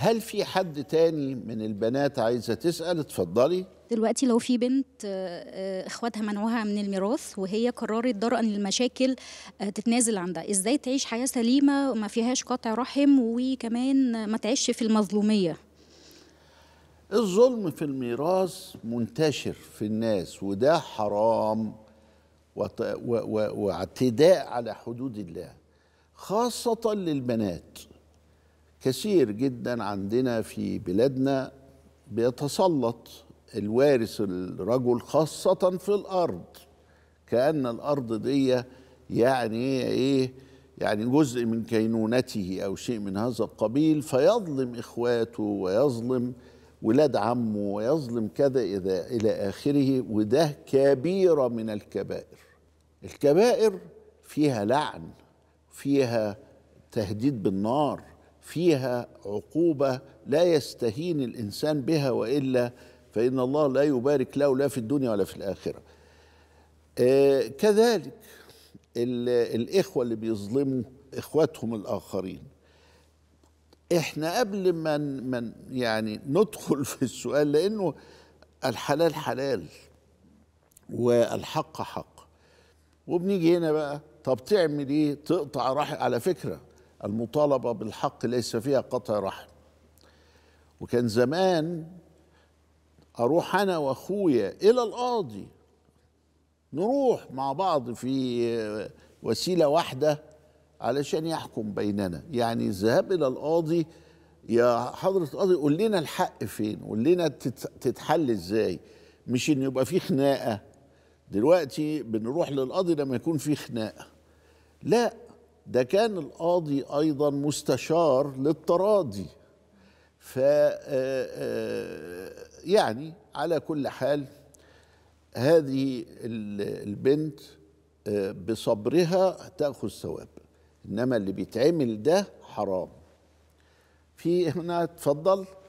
هل في حد تاني من البنات عايزه تسال اتفضلي دلوقتي لو في بنت آه، آه، اخواتها منعوها من الميراث وهي قررت درءا للمشاكل آه، تتنازل عندها ازاي تعيش حياه سليمه ما فيهاش قطع رحم وكمان ما تعيش في المظلوميه الظلم في الميراث منتشر في الناس وده حرام واعتداء على حدود الله خاصه للبنات كثير جدا عندنا في بلادنا بيتسلط الوارث الرجل خاصة في الأرض كأن الأرض دي يعني إيه يعني جزء من كينونته أو شيء من هذا القبيل فيظلم إخواته ويظلم ولاد عمه ويظلم كذا إذا إلى آخره وده كبيرة من الكبائر الكبائر فيها لعن فيها تهديد بالنار فيها عقوبه لا يستهين الانسان بها والا فان الله لا يبارك له لا في الدنيا ولا في الاخره آه، كذلك الاخوه اللي بيظلموا اخواتهم الاخرين احنا قبل ما من يعني ندخل في السؤال لانه الحلال حلال والحق حق وبنيجي هنا بقى طب تعمل ايه تقطع راح على فكره المطالبة بالحق ليس فيها قطع رحم وكان زمان أروح أنا وأخويا إلى القاضي نروح مع بعض في وسيلة واحدة علشان يحكم بيننا يعني الذهاب إلى القاضي يا حضرة القاضي قول لنا الحق فين قول لنا تتحل إزاي مش إن يبقى في خناقة دلوقتي بنروح للقاضي لما يكون في خناقة لا ده كان القاضي ايضا مستشار للتراضي ف آه، آه، يعني على كل حال هذه البنت آه، بصبرها تاخذ ثواب انما اللي بيتعمل ده حرام في هنا اتفضل